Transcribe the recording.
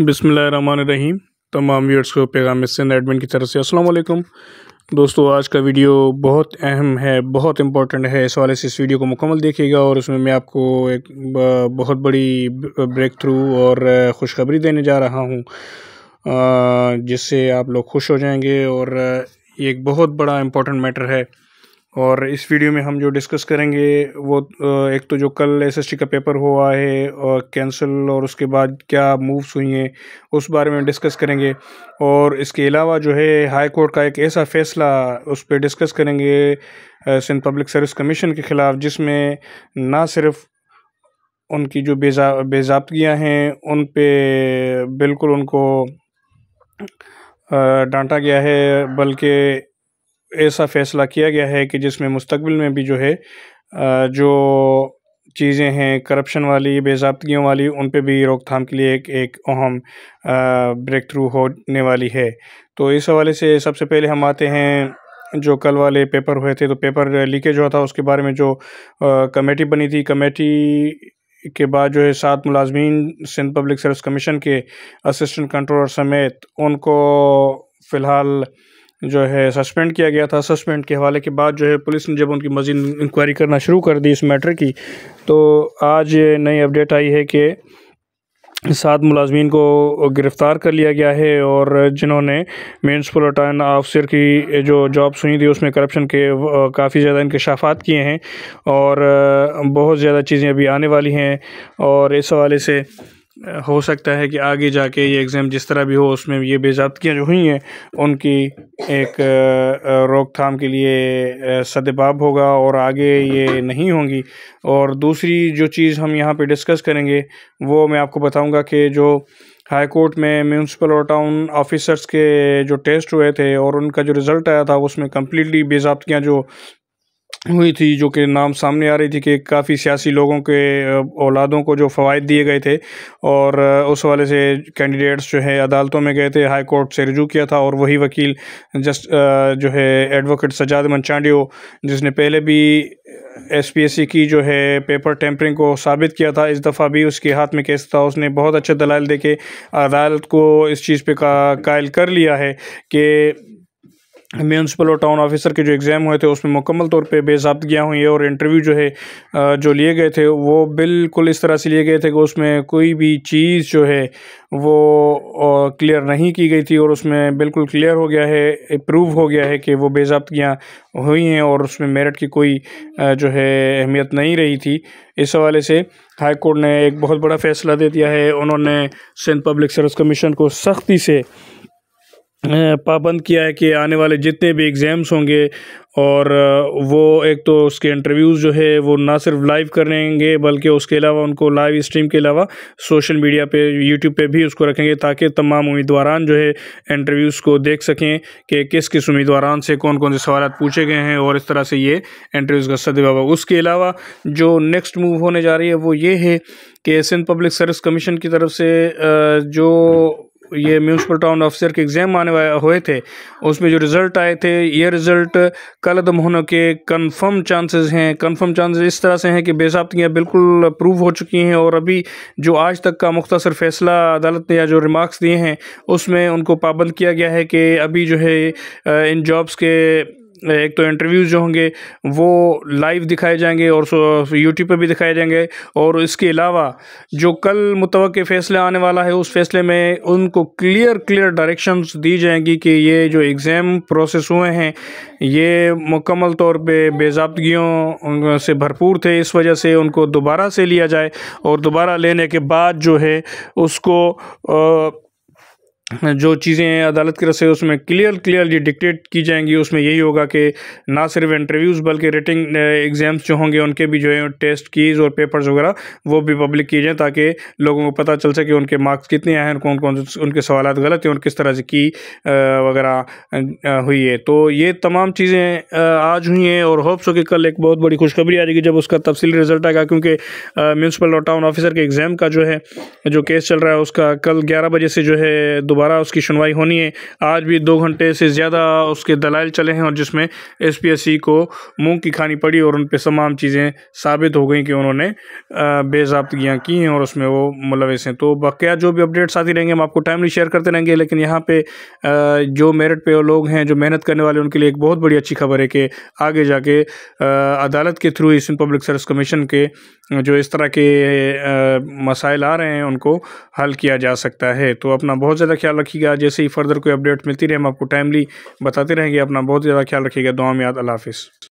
बिसमीम तमाम व्यूअर्स को पैगाम सिंध एडमिन की तरफ से अस्सलाम वालेकुम दोस्तों आज का वीडियो बहुत अहम है बहुत इम्पोर्टेंट है इस वाले से इस वीडियो को मुकम्मल देखिएगा और उसमें मैं आपको एक बहुत बड़ी ब्रेक थ्रू और खुशखबरी देने जा रहा हूँ जिससे आप लोग खुश हो जाएंगे और ये एक बहुत बड़ा इम्पोर्टेंट मैटर है और इस वीडियो में हम जो डिस्कस करेंगे वो एक तो जो कल एसएसटी का पेपर हुआ है और कैंसिल और उसके बाद क्या मूव्स हुई हैं उस बारे में डिस्कस करेंगे और इसके अलावा जो है हाई कोर्ट का एक ऐसा फ़ैसला उस पर डिस्कस करेंगे सिंध पब्लिक सर्विस कमीशन के ख़िलाफ़ जिसमें ना सिर्फ उनकी जो बेजा बेजाबगियाँ हैं उन पर बिल्कुल उनको डांटा गया है बल्कि ऐसा फ़ैसला किया गया है कि जिसमें मुस्तबिल में भी जो है जो चीज़ें हैं करप्शन वाली बेजाबतगियों वाली उन पे भी रोकथाम के लिए एक एक अहम ब्रेक थ्रू होने वाली है तो इस हवाले से सबसे पहले हम आते हैं जो कल वाले पेपर हुए थे तो पेपर लीकेज हुआ था उसके बारे में जो कमेटी बनी थी कमेटी के बाद जो है सात मुलाजमीन सिंध पब्लिक सर्विस कमीशन के असिस्टेंट कंट्रोलर समेत उनको फ़िलहाल जो है सस्पेंड किया गया था सस्पेंड के हवाले के बाद जो है पुलिस ने जब उनकी मजीद इंक्वायरी करना शुरू कर दी इस मैटर की तो आज नई अपडेट आई है कि सात मुलाजमीन को गिरफ़्तार कर लिया गया है और जिन्होंने म्यूनसपलटान ऑफिसर की जो जॉब सुनी थी उसमें करप्शन के काफ़ी ज़्यादा इनकशाफात किए हैं और बहुत ज़्यादा चीज़ें अभी आने वाली हैं और इस हवाले से हो सकता है कि आगे जाके ये एग्ज़ाम जिस तरह भी हो उसमें ये बेज़ाबतियाँ जो हुई हैं उनकी एक रोकथाम के लिए सदबाब होगा और आगे ये नहीं होंगी और दूसरी जो चीज़ हम यहाँ पे डिस्कस करेंगे वो मैं आपको बताऊंगा कि जो हाई कोर्ट में म्यूनसिपल और टाउन ऑफिसर्स के जो टेस्ट हुए थे और उनका जो रिज़ल्ट आया था उसमें कम्प्लीटली बेज़ाबतियाँ जो हुई थी जो कि नाम सामने आ रही थी कि काफ़ी सियासी लोगों के औलादों को जो फ़वाद दिए गए थे और उस वाले से कैंडिडेट्स जो है अदालतों में गए थे हाई कोर्ट से रजू किया था और वही वकील जस्ट जो है एडवोकेट सजाद मनचांडियो जिसने पहले भी एस पी एस सी की जो है पेपर टेम्परिंग को साबित किया था इस दफ़ा भी उसके हाथ में केस था उसने बहुत अच्छे दलाल दे के अदालत को इस चीज़ पे का कायल कर लिया है कि म्यूनसिपल और टाउन ऑफिसर के जो एग्ज़ाम हुए थे उसमें मुकम्मल तौर पे बेजाबगियाँ हुई हैं और इंटरव्यू जो है जो लिए गए थे वो बिल्कुल इस तरह से लिए गए थे कि उसमें कोई भी चीज़ जो है वो क्लियर नहीं की गई थी और उसमें बिल्कुल क्लियर हो गया है प्रूव हो गया है कि वो बेजाबगियाँ हुई हैं और उसमें मेरिट की कोई जो है अहमियत नहीं रही थी इस हवाले से हाई कोर्ट ने एक बहुत बड़ा फ़ैसला दे दिया है उन्होंने सिंध पब्लिक सर्विस कमीशन को सख्ती से पाबंद किया है कि आने वाले जितने भी एग्ज़ाम्स होंगे और वो एक तो उसके इंटरव्यूज़ जो है वो ना सिर्फ लाइव करेंगे बल्कि उसके अलावा उनको लाइव स्ट्रीम के अलावा सोशल मीडिया पे यूट्यूब पे भी उसको रखेंगे ताकि तमाम उम्मीदवारान जो है इंटरव्यूज़ को देख सकें कि किस किस उम्मीदवारान से कौन कौन से सवाल पूछे गए हैं और इस तरह से ये इंटरव्यूज़ का सदबा बाबा उसके अलावा जो नेक्स्ट मूव होने जा रही है वो ये है कि सिंध पब्लिक सर्विस कमीशन की तरफ से जो ये म्यूनसिपल टाउन ऑफिसर के एग्ज़ाम आने हुए थे उसमें जो रिज़ल्ट आए थे ये रिज़ल्ट कलदम होने के कंफर्म चांसेस हैं कंफर्म चांसेस इस तरह से हैं कि बेसाब्तियाँ बिल्कुल प्रूव हो चुकी हैं और अभी जो आज तक का मुख्तर फैसला अदालत ने या जो रिमार्क्स दिए हैं उसमें उनको पाबंद किया गया है कि अभी जो है इन जॉब्स के एक तो इंटरव्यूज़ जो होंगे वो लाइव दिखाए जाएंगे और यूट्यूब पर भी दिखाए जाएंगे और इसके अलावा जो कल मुतव फ़ैसला आने वाला है उस फैसले में उनको क्लियर क्लियर डायरेक्शंस दी जाएंगी कि ये जो एग्ज़ाम प्रोसेस हुए हैं ये मुकम्मल तौर पे बेजाबगियों से भरपूर थे इस वजह से उनको दोबारा से लिया जाए और दोबारा लेने के बाद जो है उसको आ, जो चीज़ें हैं अदालत की से उसमें क्लियर क्लियर ये डिक्टेट की जाएंगी उसमें यही होगा कि ना सिर्फ इंटरव्यूज़ बल्कि रेटिंग एग्ज़ाम्स uh, जो होंगे उनके भी जो है टेस्ट कीज़ और पेपर्स वगैरह वो भी पब्लिक किए जाएँ ताकि लोगों को पता चल सके उनके मार्क्स कितने आए हैं कौन कौन उनके सवाल गलत हैं और किस तरह से की uh, वगैरह uh, हुई है तो ये तमाम चीज़ें आज हुई हैं और होप्स हो कि कल एक बहुत बड़ी खुशखबरी आ जाएगी जब उसका तफसीली रिजल्ट आएगा क्योंकि म्यूनसिपल और टाउन ऑफिसर के एग्ज़ाम का जो है जो केस चल रहा है उसका कल ग्यारह बजे से जो है दोबारा दोबारा उसकी सुनवाई होनी है आज भी दो घंटे से ज़्यादा उसके दलाइल चले हैं और जिसमें एस को मुँह की खानी पड़ी और उन पर तमाम चीज़ें साबित हो गई कि उन्होंने बेजाबतगियाँ की हैं और उसमें वो मुलविस हैं तो बाक़िया जो भी अपडेट्स आती रहेंगे हम आपको टाइमली शेयर करते रहेंगे लेकिन यहाँ पर जो मेरिट पे लोग हैं जो मेहनत करने वाले उनके लिए एक बहुत बड़ी अच्छी खबर है कि आगे जाके अदालत के थ्रू इस पब्लिक सर्विस कमीशन के जो इस तरह के मसाइल आ रहे हैं उनको हल किया जा सकता है तो अपना बहुत ज़्यादा ख्याल रखिएगा जैसे ही फर्दर कोई अपडेट मिलती रहे हम आपको टाइमली बताते रहेंगे अपना बहुत ज़्यादा ख्याल रखिएगा दुआ में याद अल्लाह हाफिज़